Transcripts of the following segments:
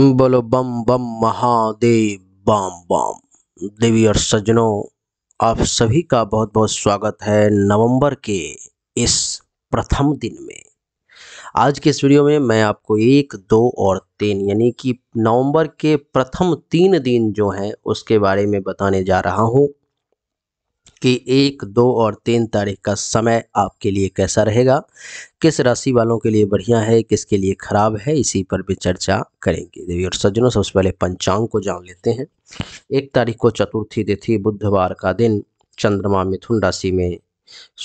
बोलो बम बम महादेव बम बम देवी और सज्जनों आप सभी का बहुत बहुत स्वागत है नवंबर के इस प्रथम दिन में आज के इस वीडियो में मैं आपको एक दो और तीन यानी कि नवंबर के प्रथम तीन दिन जो हैं उसके बारे में बताने जा रहा हूं कि एक दो और तीन तारीख का समय आपके लिए कैसा रहेगा किस राशि वालों के लिए बढ़िया है किसके लिए खराब है इसी पर भी चर्चा करेंगे देवी और सज्जनों सबसे पहले पंचांग को जान लेते हैं एक तारीख को चतुर्थी तिथि बुधवार का दिन चंद्रमा मिथुन राशि में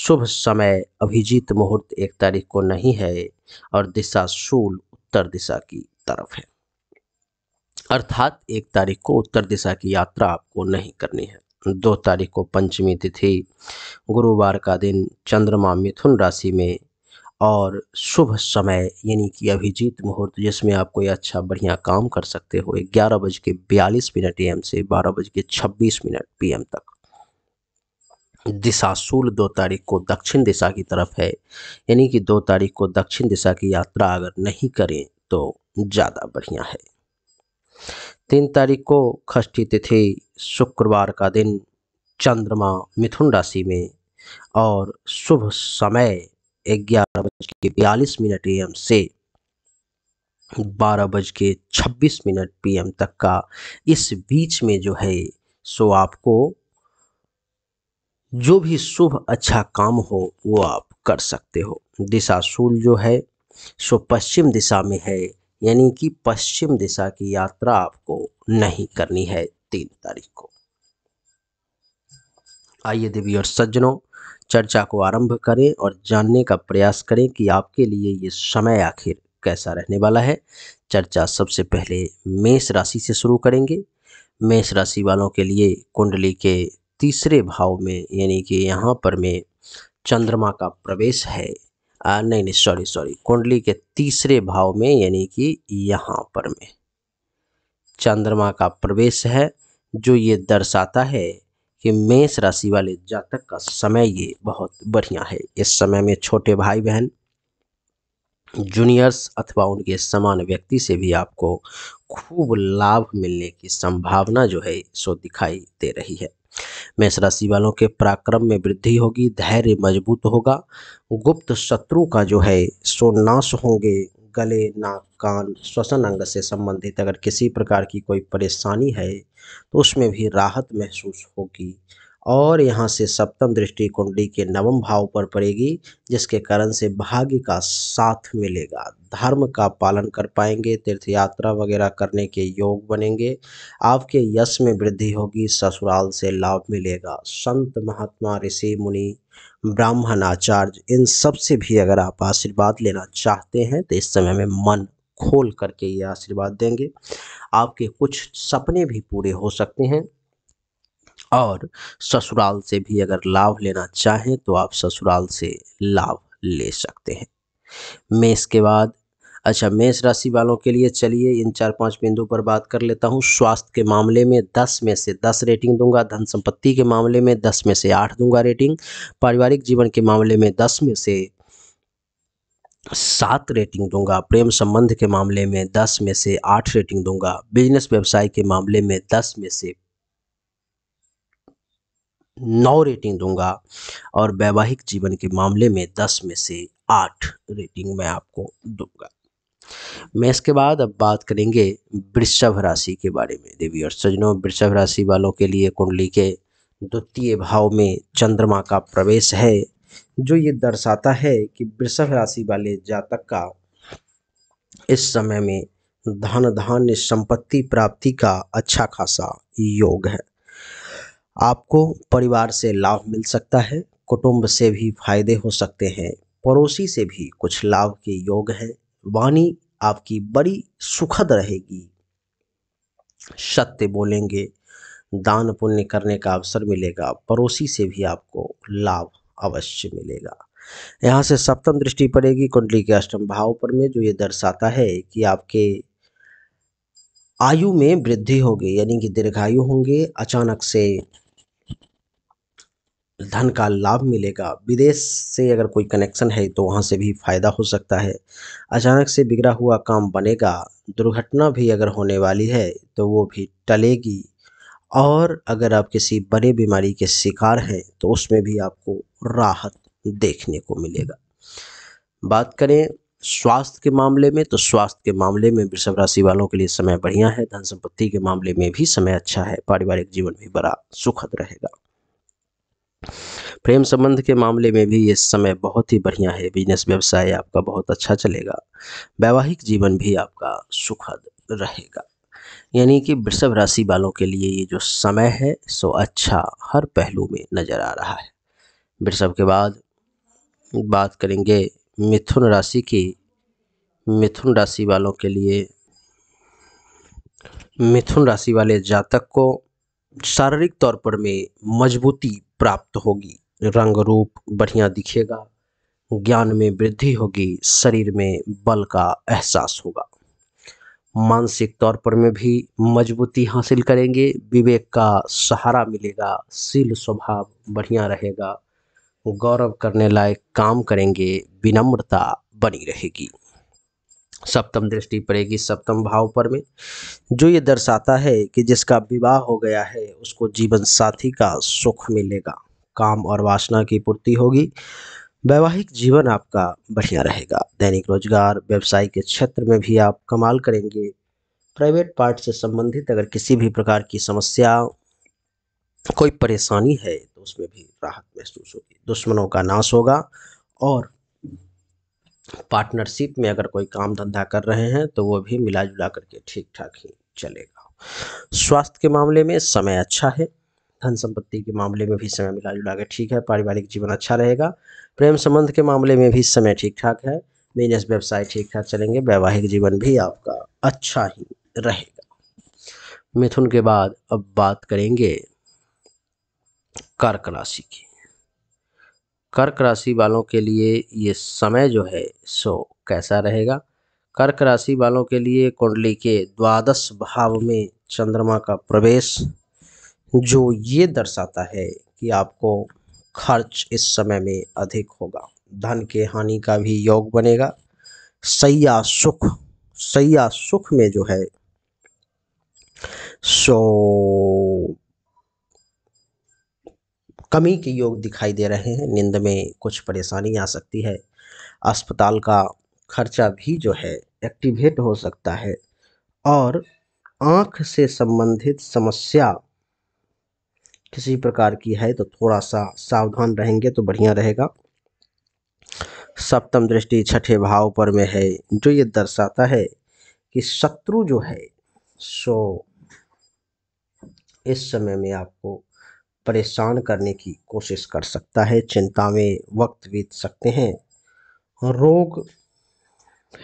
शुभ समय अभिजीत मुहूर्त एक तारीख को नहीं है और दिशा शूल उत्तर दिशा की तरफ है अर्थात एक तारीख को उत्तर दिशा की यात्रा आपको नहीं करनी है दो तारीख को पंचमी तिथि गुरुवार का दिन चंद्रमा मिथुन राशि में और शुभ समय यानी कि अभिजीत मुहूर्त जिसमें आप कोई अच्छा बढ़िया काम कर सकते हो ग्यारह बज के बयालीस मिनट एम से बारह बज के छब्बीस मिनट पी तक दिशाशूल दो तारीख को दक्षिण दिशा की तरफ है यानी कि दो तारीख को दक्षिण दिशा की यात्रा अगर नहीं करें तो ज़्यादा बढ़िया है तीन तारीख को खष्टी तिथि शुक्रवार का दिन चंद्रमा मिथुन राशि में और शुभ समय ग्यारह बज के बयालीस मिनट ए से बारह बज के छब्बीस मिनट एम तक का इस बीच में जो है सो आपको जो भी शुभ अच्छा काम हो वो आप कर सकते हो दिशा सूल जो है सो पश्चिम दिशा में है यानी कि पश्चिम दिशा की यात्रा आपको नहीं करनी है तीन तारीख को आइए देवी और सज्जनों चर्चा को आरंभ करें और जानने का प्रयास करें कि आपके लिए ये समय आखिर कैसा रहने वाला है चर्चा सबसे पहले मेष राशि से शुरू करेंगे मेष राशि वालों के लिए कुंडली के तीसरे भाव में यानी कि यहाँ पर में चंद्रमा का प्रवेश है आ, नहीं नहीं सॉरी सॉरी कुंडली के तीसरे भाव में यानी कि यहाँ पर में चंद्रमा का प्रवेश है जो ये दर्शाता है कि मेष राशि वाले जातक का समय ये बहुत बढ़िया है इस समय में छोटे भाई बहन जूनियर्स अथवा उनके समान व्यक्ति से भी आपको खूब लाभ मिलने की संभावना जो है सो दिखाई दे रही है मेष राशि वालों के पराक्रम में वृद्धि होगी धैर्य मजबूत होगा गुप्त शत्रु का जो है सो नाश होंगे गले नाक कान श्वसन अंग से संबंधित अगर किसी प्रकार की कोई परेशानी है तो उसमें भी राहत महसूस होगी और यहाँ से सप्तम दृष्टि कुंडली के नवम भाव पर पड़ेगी जिसके कारण से भाग्य का साथ मिलेगा धर्म का पालन कर पाएंगे तीर्थ यात्रा वगैरह करने के योग बनेंगे आपके यश में वृद्धि होगी ससुराल से लाभ मिलेगा संत महात्मा ऋषि मुनि ब्राह्मण आचार्य इन सब से भी अगर आप आशीर्वाद लेना चाहते हैं तो इस समय में मन खोल करके ये आशीर्वाद देंगे आपके कुछ सपने भी पूरे हो सकते हैं और ससुराल से भी अगर लाभ लेना चाहें तो आप ससुराल से लाभ ले सकते हैं मेष के बाद अच्छा मेष राशि वालों के लिए चलिए इन चार पांच बिंदु पर बात कर लेता हूँ स्वास्थ्य के मामले में दस में से दस रेटिंग दूंगा धन संपत्ति के मामले में दस में से आठ दूंगा रेटिंग पारिवारिक जीवन के मामले में दस में से सात रेटिंग दूंगा प्रेम संबंध के मामले में दस में से आठ रेटिंग दूंगा बिजनेस व्यवसाय के मामले में दस में से नौ रेटिंग दूंगा और वैवाहिक जीवन के मामले में दस में से आठ रेटिंग मैं आपको दूंगा मैं इसके बाद अब बात करेंगे वृषभ राशि के बारे में देवी और सजनों वृषभ राशि वालों के लिए कुंडली के द्वितीय भाव में चंद्रमा का प्रवेश है जो ये दर्शाता है कि वृषभ राशि वाले जातक का इस समय में धन धान्य संपत्ति प्राप्ति का अच्छा खासा योग है आपको परिवार से लाभ मिल सकता है कुटुंब से भी फायदे हो सकते हैं पड़ोसी से भी कुछ लाभ के योग हैं वाणी आपकी बड़ी सुखद रहेगी सत्य बोलेंगे दान पुण्य करने का अवसर मिलेगा पड़ोसी से भी आपको लाभ अवश्य मिलेगा यहाँ से सप्तम दृष्टि पड़ेगी कुंडली के अष्टम भाव पर में जो ये दर्शाता है कि आपके आयु में वृद्धि होगी यानी कि दीर्घायु होंगे अचानक से धन का लाभ मिलेगा विदेश से अगर कोई कनेक्शन है तो वहाँ से भी फायदा हो सकता है अचानक से बिगड़ा हुआ काम बनेगा दुर्घटना भी अगर होने वाली है तो वो भी टलेगी और अगर आप किसी बड़े बीमारी के शिकार हैं तो उसमें भी आपको राहत देखने को मिलेगा बात करें स्वास्थ्य के मामले में तो स्वास्थ्य के मामले में वृषभ राशि वालों के लिए समय बढ़िया है धन संपत्ति के मामले में भी समय अच्छा है पारिवारिक जीवन भी बड़ा सुखद रहेगा प्रेम संबंध के मामले में भी ये समय बहुत ही बढ़िया है बिजनेस व्यवसाय आपका बहुत अच्छा चलेगा वैवाहिक जीवन भी आपका सुखद रहेगा यानी कि वृषभ राशि वालों के लिए ये जो समय है सो अच्छा हर पहलू में नज़र आ रहा है वृषभ के बाद बात करेंगे मिथुन राशि की मिथुन राशि वालों के लिए मिथुन राशि वाले जातक को शारीरिक तौर पर में मजबूती प्राप्त होगी रंग रूप बढ़िया दिखेगा ज्ञान में वृद्धि होगी शरीर में बल का एहसास होगा मानसिक तौर पर में भी मजबूती हासिल करेंगे विवेक का सहारा मिलेगा शील स्वभाव बढ़िया रहेगा गौरव करने लायक काम करेंगे विनम्रता बनी रहेगी सप्तम दृष्टि पड़ेगी सप्तम भाव पर में जो ये दर्शाता है कि जिसका विवाह हो गया है उसको जीवन साथी का सुख मिलेगा काम और वासना की पूर्ति होगी वैवाहिक जीवन आपका बढ़िया रहेगा दैनिक रोजगार व्यवसाय के क्षेत्र में भी आप कमाल करेंगे प्राइवेट पार्ट से संबंधित अगर किसी भी प्रकार की समस्या कोई परेशानी है तो उसमें भी राहत महसूस होगी दुश्मनों का नाश होगा और पार्टनरशिप में अगर कोई काम धंधा कर रहे हैं तो वो भी मिला जुला करके ठीक ठाक ही चलेगा स्वास्थ्य के मामले में समय अच्छा है धन संपत्ति के मामले में भी समय मिला जुला के ठीक है पारिवारिक जीवन अच्छा रहेगा प्रेम संबंध के मामले में भी समय ठीक ठाक है बिजनेस व्यवसाय ठीक ठाक चलेंगे वैवाहिक जीवन भी आपका अच्छा ही रहेगा मिथुन के बाद अब बात करेंगे कर्क राशि की कर्क राशि वालों के लिए ये समय जो है सो कैसा रहेगा कर्क राशि वालों के लिए कुंडली के द्वादश भाव में चंद्रमा का प्रवेश जो ये दर्शाता है कि आपको खर्च इस समय में अधिक होगा धन के हानि का भी योग बनेगा सैया सुख सैया सुख में जो है सो कमी के योग दिखाई दे रहे हैं नींद में कुछ परेशानी आ सकती है अस्पताल का खर्चा भी जो है एक्टिवेट हो सकता है और आँख से संबंधित समस्या किसी प्रकार की है तो थोड़ा सा सावधान रहेंगे तो बढ़िया रहेगा सप्तम दृष्टि छठे भाव पर में है जो ये दर्शाता है कि शत्रु जो है सो इस समय में आपको परेशान करने की कोशिश कर सकता है चिंता में वक्त बीत सकते हैं रोग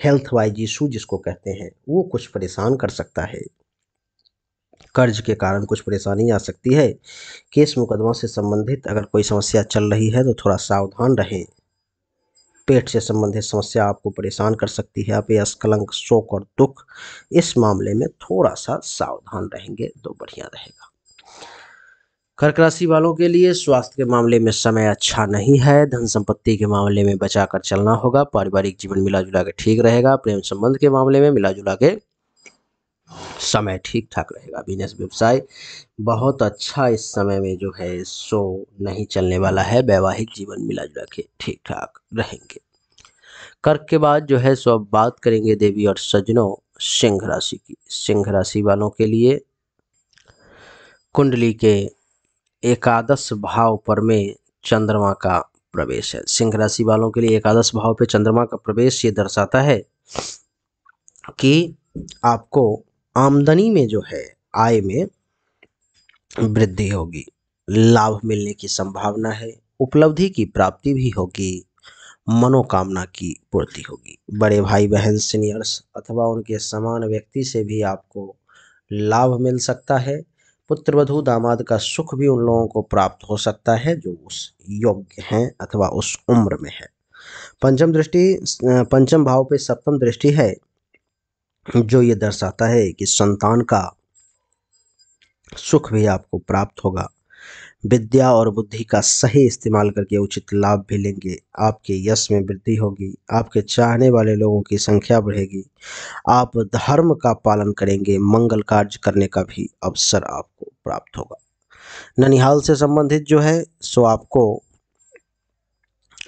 हेल्थ वाइज इशू जिसको कहते हैं वो कुछ परेशान कर सकता है कर्ज के कारण कुछ परेशानी आ सकती है केस मुकदमा से संबंधित अगर कोई समस्या चल रही है तो थोड़ा सावधान रहें पेट से संबंधित समस्या आपको परेशान कर सकती है आप यश शोक और दुख इस मामले में थोड़ा सा सावधान रहेंगे तो बढ़िया रहेगा कर्क राशि वालों के लिए स्वास्थ्य के मामले में समय अच्छा नहीं है धन संपत्ति के मामले में बचाकर चलना होगा पारिवारिक जीवन मिला जुला के ठीक रहेगा प्रेम संबंध के मामले में मिला जुला के समय ठीक ठाक रहेगा बिजनेस व्यवसाय बहुत अच्छा इस समय में जो है सो नहीं चलने वाला है वैवाहिक जीवन मिला जुला के ठीक ठाक रहेंगे कर्क के बाद जो है सो अब बात करेंगे देवी और सजनों सिंह राशि की सिंह राशि वालों के लिए कुंडली के एकादश भाव पर में चंद्रमा का प्रवेश है सिंह राशि वालों के लिए एकादश भाव पे चंद्रमा का प्रवेश ये दर्शाता है कि आपको आमदनी में जो है आय में वृद्धि होगी लाभ मिलने की संभावना है उपलब्धि की प्राप्ति भी होगी मनोकामना की पूर्ति होगी बड़े भाई बहन सीनियर्स अथवा उनके समान व्यक्ति से भी आपको लाभ मिल सकता है पुत्र वधु दामाद का सुख भी उन लोगों को प्राप्त हो सकता है जो उस योग्य हैं अथवा उस उम्र में है पंचम दृष्टि पंचम भाव पे सप्तम दृष्टि है जो ये दर्शाता है कि संतान का सुख भी आपको प्राप्त होगा विद्या और बुद्धि का सही इस्तेमाल करके उचित लाभ भी लेंगे आपके यश में वृद्धि होगी आपके चाहने वाले लोगों की संख्या बढ़ेगी आप धर्म का पालन करेंगे मंगल कार्य करने का भी अवसर आपको प्राप्त होगा ननिहाल से संबंधित जो है सो आपको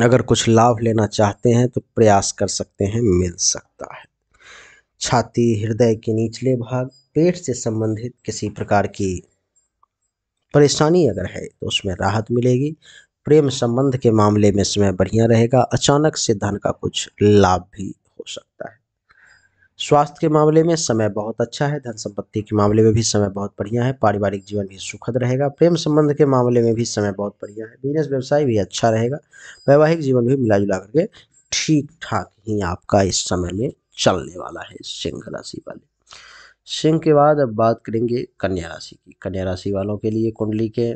अगर कुछ लाभ लेना चाहते हैं तो प्रयास कर सकते हैं मिल सकता है छाती हृदय के निचले भाग पेट से संबंधित किसी प्रकार की परेशानी अगर है तो उसमें राहत मिलेगी प्रेम संबंध के मामले में समय बढ़िया रहेगा अचानक से धन का कुछ लाभ भी हो सकता है स्वास्थ्य के मामले में समय बहुत अच्छा है धन संपत्ति के मामले में भी समय बहुत बढ़िया है पारिवारिक जीवन भी सुखद रहेगा प्रेम संबंध के मामले में भी समय बहुत बढ़िया है बिजनेस व्यवसाय भी अच्छा रहेगा वैवाहिक जीवन भी मिला जुला करके ठीक ठाक ही आपका इस समय में चलने वाला है सिंह राशि वाले सिंह के बाद अब बात करेंगे कन्या राशि की कन्या राशि वालों के लिए कुंडली के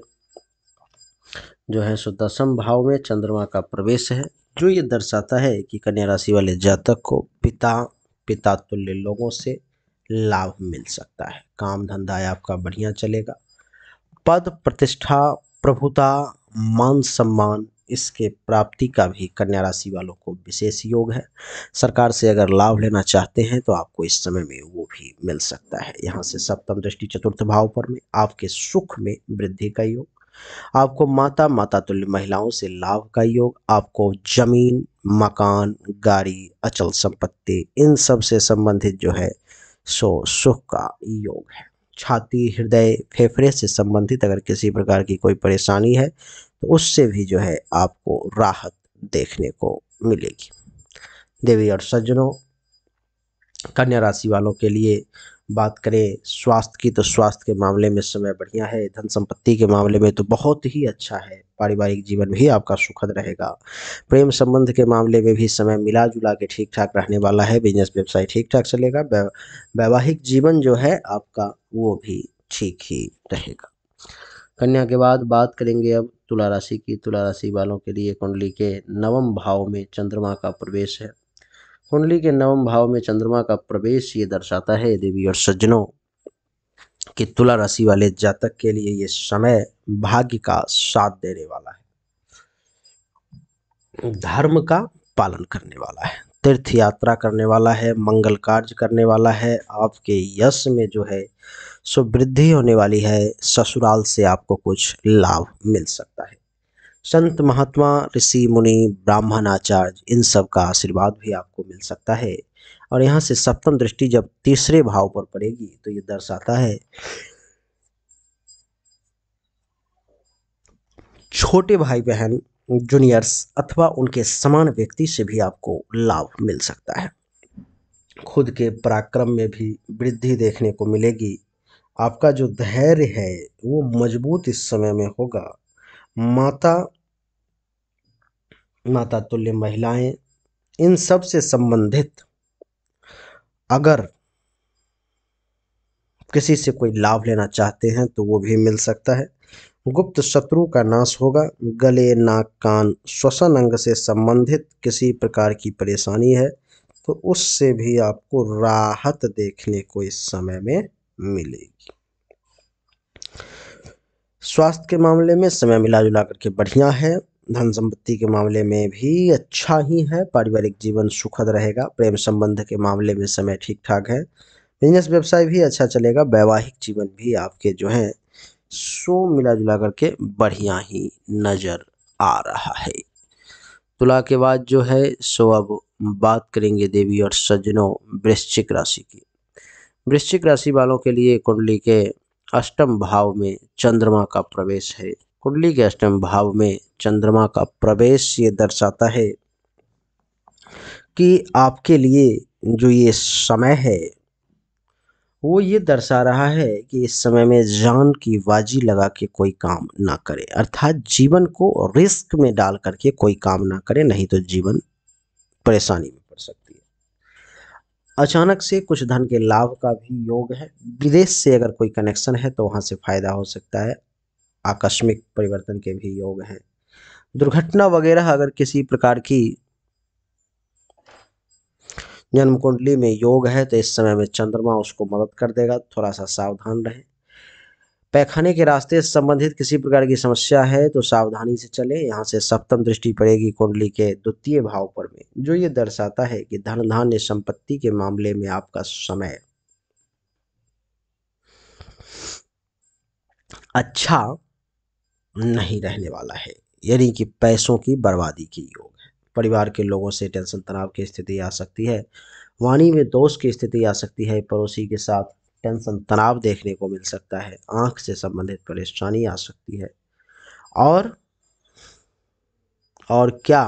जो है सो दसम भाव में चंद्रमा का प्रवेश है जो ये दर्शाता है कि कन्या राशि वाले जातक को पिता पिता तुल्य लोगों से लाभ मिल सकता है काम धंधा आपका बढ़िया चलेगा पद प्रतिष्ठा प्रभुता मान सम्मान इसके प्राप्ति का भी कन्या राशि वालों को विशेष योग है सरकार से अगर लाभ लेना चाहते हैं तो आपको इस समय में वो भी मिल सकता है यहाँ से सप्तम दृष्टि चतुर्थ भाव पर में आपके सुख में वृद्धि का योग आपको माता माता तुल्य महिलाओं से लाभ का योग आपको जमीन मकान गाड़ी अचल संपत्ति इन सब से संबंधित जो है सो सुख का योग है छाती हृदय फेफड़े से संबंधित अगर किसी प्रकार की कोई परेशानी है तो उससे भी जो है आपको राहत देखने को मिलेगी देवी और सज्जनों कन्या राशि वालों के लिए बात करें स्वास्थ्य की तो स्वास्थ्य के मामले में समय बढ़िया है धन संपत्ति के मामले में तो बहुत ही अच्छा है पारिवारिक जीवन भी आपका सुखद रहेगा प्रेम संबंध के मामले में भी समय मिला जुला के ठीक ठाक रहने वाला है बिजनेस व्यवसाय ठीक ठाक चलेगा वैवाहिक जीवन जो है आपका वो भी ठीक ही रहेगा कन्या के बाद बात करेंगे अब तुला राशि की तुला राशि वालों के लिए कुंडली के नवम भाव में चंद्रमा का प्रवेश है कुंडली के नवम भाव में चंद्रमा का प्रवेश ये दर्शाता है देवी और सज्जनों कि तुला राशि वाले जातक के लिए ये समय भाग्य का साथ देने वाला है धर्म का पालन करने वाला है तीर्थ यात्रा करने वाला है मंगल कार्य करने वाला है आपके यश में जो है सो वृद्धि होने वाली है ससुराल से आपको कुछ लाभ मिल सकता है संत महात्मा ऋषि मुनि ब्राह्मण आचार्य इन सब का आशीर्वाद भी आपको मिल सकता है और यहाँ से सप्तम दृष्टि जब तीसरे भाव पर पड़ेगी तो ये दर्शाता है छोटे भाई बहन जूनियर्स अथवा उनके समान व्यक्ति से भी आपको लाभ मिल सकता है खुद के पराक्रम में भी वृद्धि देखने को मिलेगी आपका जो धैर्य है वो मजबूत इस समय में होगा माता माता तुल्य महिलाएं इन सब से संबंधित अगर किसी से कोई लाभ लेना चाहते हैं तो वो भी मिल सकता है गुप्त शत्रु का नाश होगा गले नाक कान श्वसन अंग से संबंधित किसी प्रकार की परेशानी है तो उससे भी आपको राहत देखने को इस समय में मिलेगी स्वास्थ्य के मामले में समय मिला जुला करके बढ़िया है धन संपत्ति के मामले में भी अच्छा ही है पारिवारिक जीवन सुखद रहेगा प्रेम संबंध के मामले में समय ठीक ठाक है बिजनेस व्यवसाय भी अच्छा चलेगा वैवाहिक जीवन भी आपके जो है सो मिला जुला करके बढ़िया ही नज़र आ रहा है तुला के बाद जो है सो अब बात करेंगे देवी और सज्जनों वृश्चिक राशि की वृश्चिक राशि वालों के लिए कुंडली के अष्टम भाव में चंद्रमा का प्रवेश है कुंडली के अष्टम भाव में चंद्रमा का प्रवेश ये दर्शाता है कि आपके लिए जो ये समय है वो ये दर्शा रहा है कि इस समय में जान की बाजी लगा के कोई काम ना करे अर्थात जीवन को रिस्क में डाल करके कोई काम ना करे नहीं तो जीवन परेशानी में अचानक से कुछ धन के लाभ का भी योग है विदेश से अगर कोई कनेक्शन है तो वहाँ से फायदा हो सकता है आकस्मिक परिवर्तन के भी योग हैं दुर्घटना वगैरह अगर किसी प्रकार की जन्म कुंडली में योग है तो इस समय में चंद्रमा उसको मदद कर देगा थोड़ा सा सावधान रहें पैखाने के रास्ते से संबंधित किसी प्रकार की समस्या है तो सावधानी से चले यहाँ से सप्तम दृष्टि पड़ेगी कुंडली के द्वितीय भाव पर जो ये दर्शाता है कि धन धान्य संपत्ति के मामले में आपका समय अच्छा नहीं रहने वाला है यानी कि पैसों की बर्बादी की योग है परिवार के लोगों से टेंशन तनाव की स्थिति आ सकती है वाणी में दोष की स्थिति आ सकती है पड़ोसी के साथ टेंशन तनाव देखने को मिल सकता है आंख से संबंधित परेशानी आ सकती है और और क्या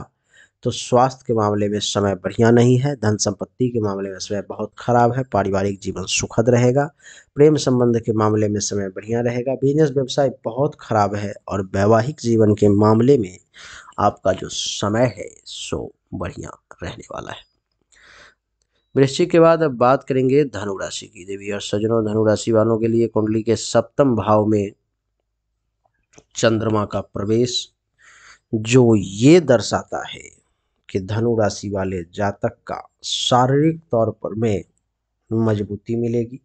तो स्वास्थ्य के मामले में समय बढ़िया नहीं है धन संपत्ति के मामले में समय बहुत खराब है पारिवारिक जीवन सुखद रहेगा प्रेम संबंध के मामले में समय बढ़िया रहेगा बिजनेस व्यवसाय बहुत खराब है और वैवाहिक जीवन के मामले में आपका जो समय है सो बढ़िया रहने वाला है वृश्चिक के बाद अब बात करेंगे धनुराशि की देवी और सजनों धनुराशि वालों के लिए कुंडली के सप्तम भाव में चंद्रमा का प्रवेश जो ये दर्शाता है आपके धनु राशि वाले जातक का शारीरिक तौर पर में मजबूती मिलेगी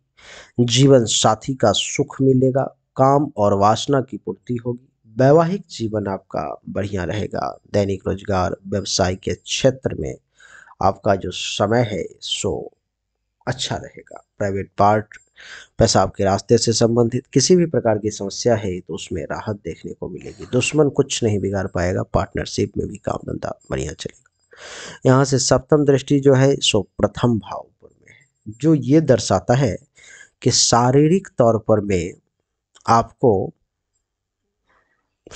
जीवन साथी का सुख मिलेगा काम और वासना की पूर्ति होगी वैवाहिक जीवन आपका बढ़िया रहेगा दैनिक रोजगार व्यवसाय के क्षेत्र में आपका जो समय है सो अच्छा रहेगा प्राइवेट पार्ट पैसा आपके रास्ते से संबंधित किसी भी प्रकार की समस्या है तो उसमें राहत देखने को मिलेगी दुश्मन कुछ नहीं बिगाड़ पाएगा पार्टनरशिप में भी काम धंधा बढ़िया चलेगा यहाँ से सप्तम दृष्टि जो है सो प्रथम भाव पर में है जो ये दर्शाता है कि शारीरिक तौर पर में आपको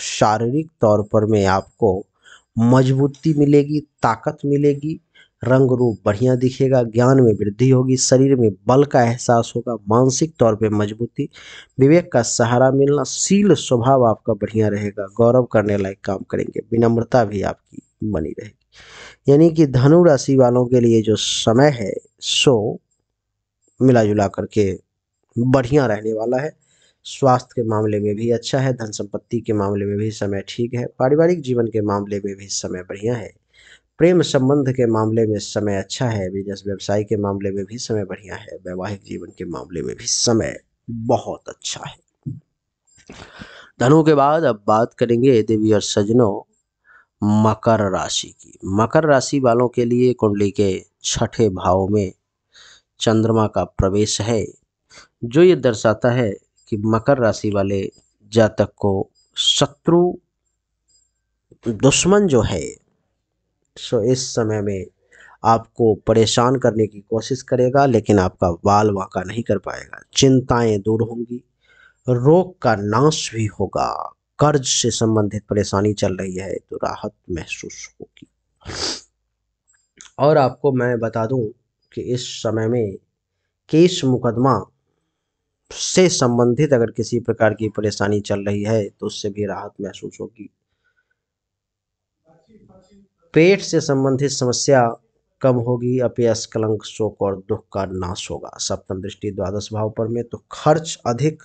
शारीरिक तौर पर में आपको मजबूती मिलेगी ताकत मिलेगी रंग रूप बढ़िया दिखेगा ज्ञान में वृद्धि होगी शरीर में बल का एहसास होगा मानसिक तौर पर मजबूती विवेक का सहारा मिलना शील स्वभाव आपका बढ़िया रहेगा गौरव करने लायक काम करेंगे विनम्रता भी आपकी बनी रहेगी यानी कि धनु राशि वालों के लिए जो समय है सो मिला जुला करके बढ़िया रहने वाला है स्वास्थ्य के मामले में भी अच्छा है धन संपत्ति के मामले में भी समय ठीक है पारिवारिक जीवन के मामले में भी समय बढ़िया है प्रेम संबंध के मामले में समय अच्छा है बिजनेस व्यवसाय के मामले में भी समय बढ़िया है वैवाहिक जीवन के मामले में भी समय बहुत अच्छा है धनु के बाद अब बात करेंगे देवी और सजनों मकर राशि की मकर राशि वालों के लिए कुंडली के छठे भाव में चंद्रमा का प्रवेश है जो ये दर्शाता है कि मकर राशि वाले जातक को शत्रु दुश्मन जो है सो इस समय में आपको परेशान करने की कोशिश करेगा लेकिन आपका बाल वाका नहीं कर पाएगा चिंताएं दूर होंगी रोग का नाश भी होगा कर्ज से संबंधित परेशानी चल रही है तो राहत महसूस होगी और आपको मैं बता दूं कि इस समय में केस मुकदमा से संबंधित अगर किसी प्रकार की परेशानी चल रही है तो उससे भी राहत महसूस होगी पेट से संबंधित समस्या कम होगी अपयस कलंक शोक और दुख का नाश होगा सप्तम दृष्टि द्वादश भाव पर में तो खर्च अधिक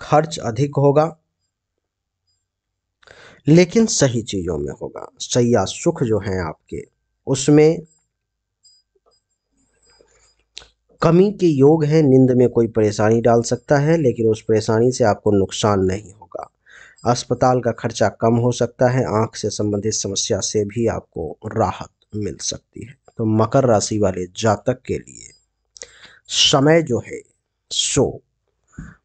खर्च अधिक होगा लेकिन सही चीज़ों में होगा सैया सुख जो है आपके उसमें कमी के योग है नींद में कोई परेशानी डाल सकता है लेकिन उस परेशानी से आपको नुकसान नहीं होगा अस्पताल का खर्चा कम हो सकता है आंख से संबंधित समस्या से भी आपको राहत मिल सकती है तो मकर राशि वाले जातक के लिए समय जो है सो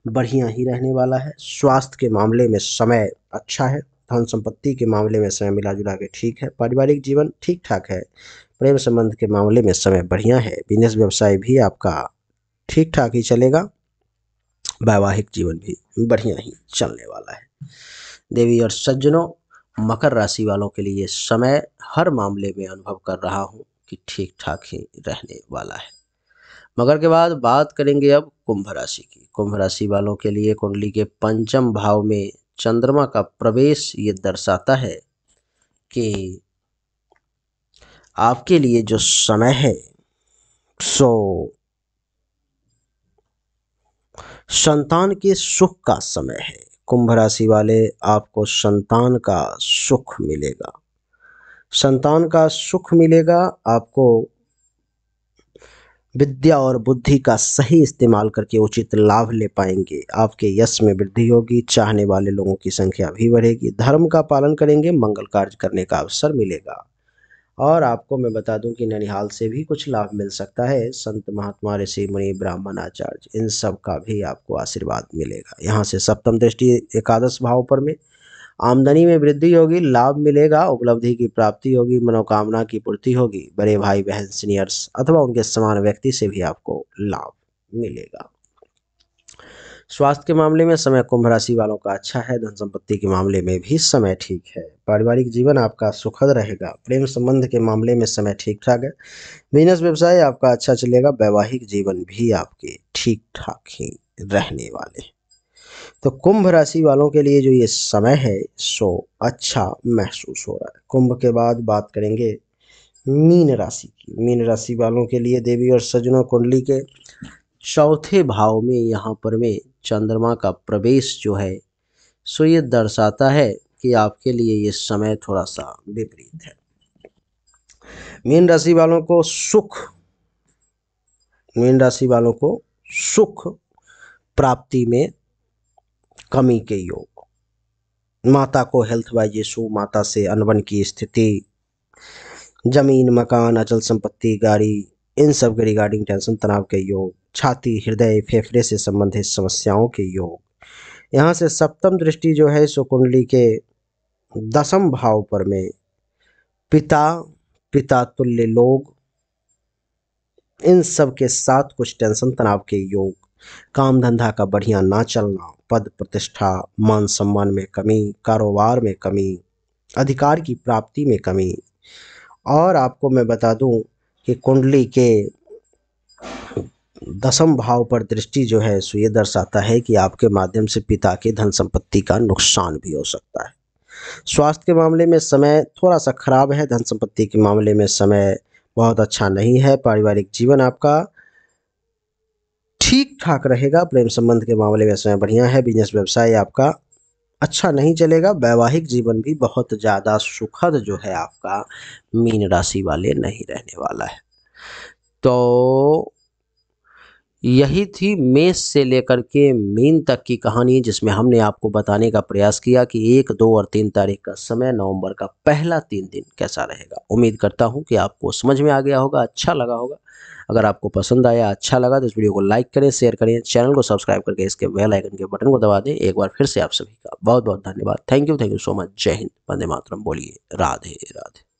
बढ़िया ही रहने वाला है स्वास्थ्य के मामले में समय अच्छा है धन संपत्ति के मामले में समय मिला जुला के ठीक है पारिवारिक जीवन ठीक ठाक है प्रेम संबंध के मामले में समय बढ़िया है बिजनेस व्यवसाय भी आपका ठीक ठाक ही चलेगा वैवाहिक जीवन भी बढ़िया ही चलने वाला है देवी और सज्जनों मकर राशि वालों के लिए समय हर मामले में अनुभव कर रहा हूँ कि ठीक ठाक ही रहने वाला है मगर के बाद बात करेंगे अब कुंभ राशि की कुंभ राशि वालों के लिए कुंडली के पंचम भाव में चंद्रमा का प्रवेश ये दर्शाता है कि आपके लिए जो समय है सो संतान के सुख का समय है कुंभ राशि वाले आपको संतान का सुख मिलेगा संतान का सुख मिलेगा आपको विद्या और बुद्धि का सही इस्तेमाल करके उचित लाभ ले पाएंगे आपके यश में वृद्धि होगी चाहने वाले लोगों की संख्या भी बढ़ेगी धर्म का पालन करेंगे मंगल कार्य करने का अवसर मिलेगा और आपको मैं बता दूं कि ननिहाल से भी कुछ लाभ मिल सकता है संत महात्मा ऋषि मुनि ब्राह्मण आचार्य इन सब का भी आपको आशीर्वाद मिलेगा यहाँ से सप्तम दृष्टि एकादश भाव पर में आमदनी में वृद्धि होगी लाभ मिलेगा उपलब्धि की प्राप्ति होगी मनोकामना की पूर्ति होगी बड़े भाई बहन सीनियर्स अथवा उनके समान व्यक्ति से भी आपको लाभ मिलेगा स्वास्थ्य के मामले में समय कुंभ राशि वालों का अच्छा है धन संपत्ति के मामले में भी समय ठीक है पारिवारिक जीवन आपका सुखद रहेगा प्रेम संबंध के मामले में समय ठीक ठाक है बिजनेस व्यवसाय आपका अच्छा चलेगा वैवाहिक जीवन भी आपके ठीक ठाक ही रहने वाले तो कुंभ राशि वालों के लिए जो ये समय है सो अच्छा महसूस हो रहा है कुंभ के बाद बात करेंगे मीन राशि की मीन राशि वालों के लिए देवी और सजनों कुंडली के चौथे भाव में यहाँ पर में चंद्रमा का प्रवेश जो है सो ये दर्शाता है कि आपके लिए ये समय थोड़ा सा विपरीत है मीन राशि वालों को सुख मीन राशि वालों को सुख प्राप्ति में कमी के योग माता को हेल्थ वाइज यीशु माता से अनबन की स्थिति जमीन मकान अचल संपत्ति गाड़ी इन सब के रिगार्डिंग टेंशन तनाव के योग छाती हृदय फेफड़े से संबंधित समस्याओं के योग यहाँ से सप्तम दृष्टि जो है सो कुंडली के दसम भाव पर में पिता पिता तुल्य लोग इन सब के साथ कुछ टेंशन तनाव के योग काम धंधा का बढ़िया ना चलना पद प्रतिष्ठा मान सम्मान में कमी कारोबार में कमी अधिकार की प्राप्ति में कमी और आपको मैं बता दूं कि कुंडली के दसम भाव पर दृष्टि जो है सो ये दर्शाता है कि आपके माध्यम से पिता के धन संपत्ति का नुकसान भी हो सकता है स्वास्थ्य के मामले में समय थोड़ा सा खराब है धन संपत्ति के मामले में समय बहुत अच्छा नहीं है पारिवारिक जीवन आपका ठीक ठाक रहेगा प्रेम संबंध के मामले में समय बढ़िया है बिजनेस व्यवसाय आपका अच्छा नहीं चलेगा वैवाहिक जीवन भी बहुत ज़्यादा सुखद जो है आपका मीन राशि वाले नहीं रहने वाला है तो यही थी मेष से लेकर के मीन तक की कहानी जिसमें हमने आपको बताने का प्रयास किया कि एक दो और तीन तारीख का समय नवंबर का पहला तीन दिन कैसा रहेगा उम्मीद करता हूं कि आपको समझ में आ गया होगा अच्छा लगा होगा अगर आपको पसंद आया अच्छा लगा तो इस वीडियो को लाइक करें शेयर करें चैनल को सब्सक्राइब करके इसके बेल आइकन के बटन को दबा दें एक बार फिर से आप सभी का बहुत बहुत धन्यवाद thank you thank you so much जय हिंद वंदे मातरम बोलिए राधे राधे